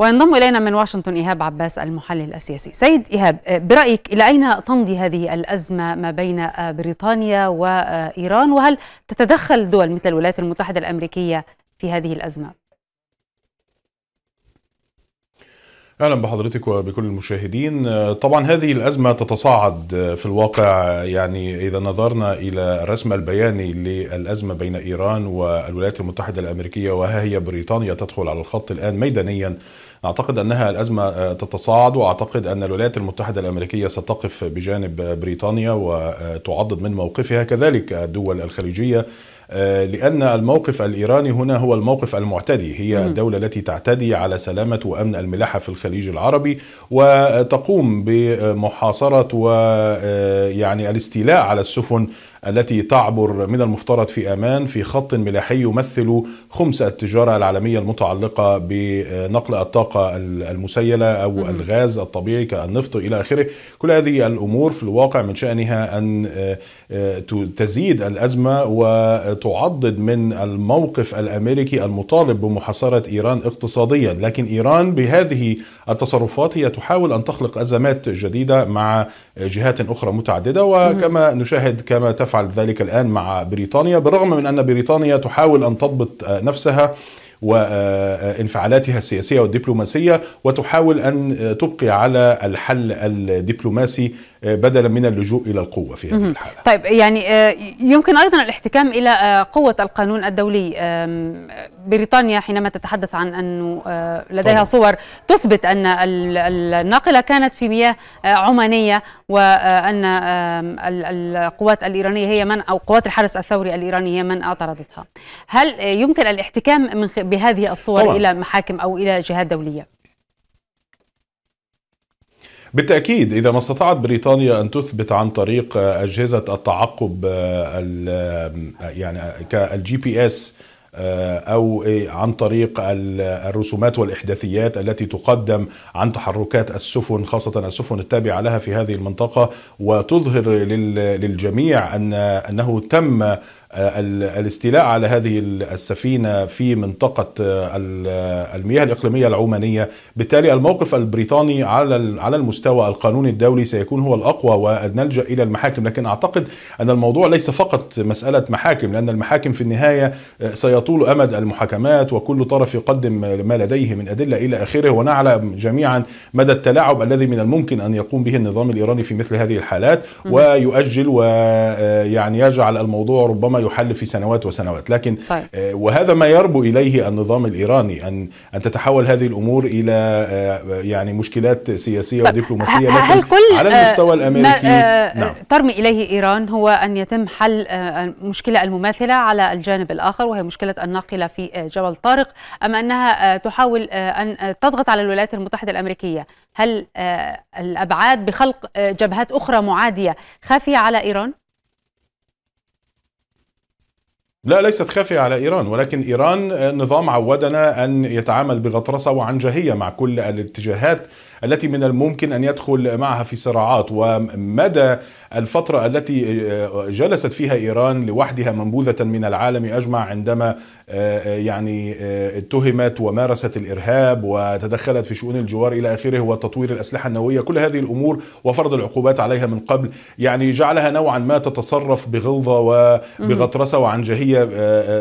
وينضم إلينا من واشنطن إيهاب عباس المحلل السياسي سيد إيهاب آه، برأيك إلى أين تمضي هذه الأزمة ما بين آه، بريطانيا وإيران وهل تتدخل دول مثل الولايات المتحدة الأمريكية في هذه الأزمة؟ اهلا بحضرتك وبكل المشاهدين طبعا هذه الازمه تتصاعد في الواقع يعني اذا نظرنا الى الرسم البياني للازمه بين ايران والولايات المتحده الامريكيه وها هي بريطانيا تدخل على الخط الان ميدانيا اعتقد انها الازمه تتصاعد واعتقد ان الولايات المتحده الامريكيه ستقف بجانب بريطانيا وتعضد من موقفها كذلك الدول الخليجيه آه، لأن الموقف الإيراني هنا هو الموقف المعتدي هي الدولة التي تعتدي على سلامة وأمن الملاحة في الخليج العربي وتقوم بمحاصرة ويعني آه، الاستيلاء على السفن التي تعبر من المفترض في أمان في خط ملاحي يمثل خمس التجارة العالمية المتعلقة بنقل الطاقة المسيلة أو الغاز الطبيعي كالنفط إلى آخره كل هذه الأمور في الواقع من شأنها أن آه، آه، تزيد الأزمة وتعضد من الموقف الأمريكي المطالب بمحاصرة إيران اقتصاديا لكن إيران بهذه التصرفات هي تحاول أن تخلق أزمات جديدة مع جهات أخرى متعددة وكما نشاهد كما تفعل تفعل ذلك الآن مع بريطانيا بالرغم من أن بريطانيا تحاول أن تضبط آه، نفسها وانفعالاتها آه، آه، السياسيه والدبلوماسيه وتحاول ان تبقي على الحل الدبلوماسي بدلا من اللجوء الى القوه في هذه الحاله. طيب يعني يمكن ايضا الاحتكام الى قوه القانون الدولي بريطانيا حينما تتحدث عن أنه آه، لديها صور تثبت أن الناقلة كانت في مياه آه، عمانية وأن القوات الإيرانية هي من أو قوات الحرس الثوري الإيراني هي من اعترضتها هل يمكن الاحتكام من بهذه الصور طبعا. إلى محاكم أو إلى جهات دولية؟ بالتأكيد إذا ما استطاعت بريطانيا أن تثبت عن طريق أجهزة التعقب آه، يعني كالجي بي اس آه، او إيه، عن طريق الرسومات والاحداثيات التي تقدم عن تحركات السفن خاصه السفن التابعه لها في هذه المنطقه وتظهر للجميع ان انه تم آه، الاستيلاء على هذه السفينة في منطقة آه، آه، المياه الإقليمية العمانية بالتالي الموقف البريطاني على على المستوى القانوني الدولي سيكون هو الأقوى ونلجأ إلى المحاكم لكن أعتقد أن الموضوع ليس فقط مسألة محاكم لأن المحاكم في النهاية سيطول أمد المحاكمات وكل طرف يقدم ما لديه من أدلة إلى آخره ونعلم جميعا مدى التلاعب الذي من الممكن أن يقوم به النظام الإيراني في مثل هذه الحالات ويؤجل ويعني يجعل الموضوع ربما يحل في سنوات وسنوات لكن طيب. آه، وهذا ما يربو إليه النظام الإيراني أن أن تتحول هذه الأمور إلى آه، يعني مشكلات سياسية طيب، ودبلوماسية هل كل على آه، المستوى الأمريكي نعم. ترمي إليه إيران هو أن يتم حل المشكلة المماثلة على الجانب الآخر وهي مشكلة الناقلة في جبل طارق أم أنها تحاول أن تضغط على الولايات المتحدة الأمريكية هل الأبعاد بخلق جبهات أخرى معادية خافية على إيران؟ لا ليست خافية على إيران ولكن إيران آه، نظام عودنا أن يتعامل بغطرسة وعنجهية مع كل الاتجاهات التي من الممكن أن يدخل معها في صراعات ومدى الفترة التي آه، آه، جلست فيها إيران لوحدها منبوذة من العالم أجمع عندما يعني اتهمت ومارست الإرهاب وتدخلت في شؤون الجوار إلى آخره وتطوير الأسلحة النووية كل هذه الأمور وفرض العقوبات عليها من قبل يعني جعلها نوعا ما تتصرف بغلظة وبغطرسة وعنجهية آه،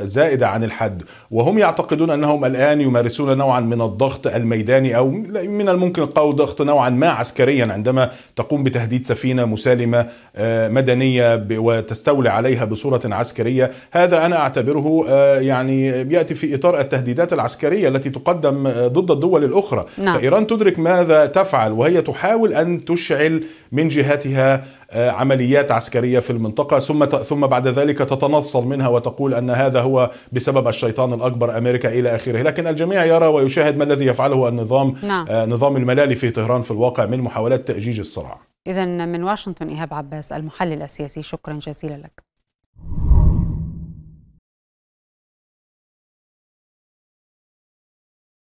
آه، زائدة عن الحد وهم يعتقدون أنهم الآن يمارسون نوعا من الضغط الميداني أو من الممكن القول ضغط نوعا ما عسكريا عندما تقوم بتهديد سفينة مسالمة آه، مدنية وتستولي عليها بصورة عسكرية هذا أنا أعتبره يعني يأتي في إطار التهديدات العسكرية التي تقدم ضد الدول الأخرى نعم. فإيران تدرك ماذا تفعل وهي تحاول أن تشعل من جهتها آه، عمليات عسكريه في المنطقه ثم ثم بعد ذلك تتنصل منها وتقول ان هذا هو بسبب الشيطان الاكبر امريكا الى اخره، لكن الجميع يرى ويشاهد ما الذي يفعله النظام نعم. آه، نظام الملالي في طهران في الواقع من محاولات تاجيج الصراع. اذا من واشنطن ايهاب عباس المحلل السياسي شكرا جزيلا لك.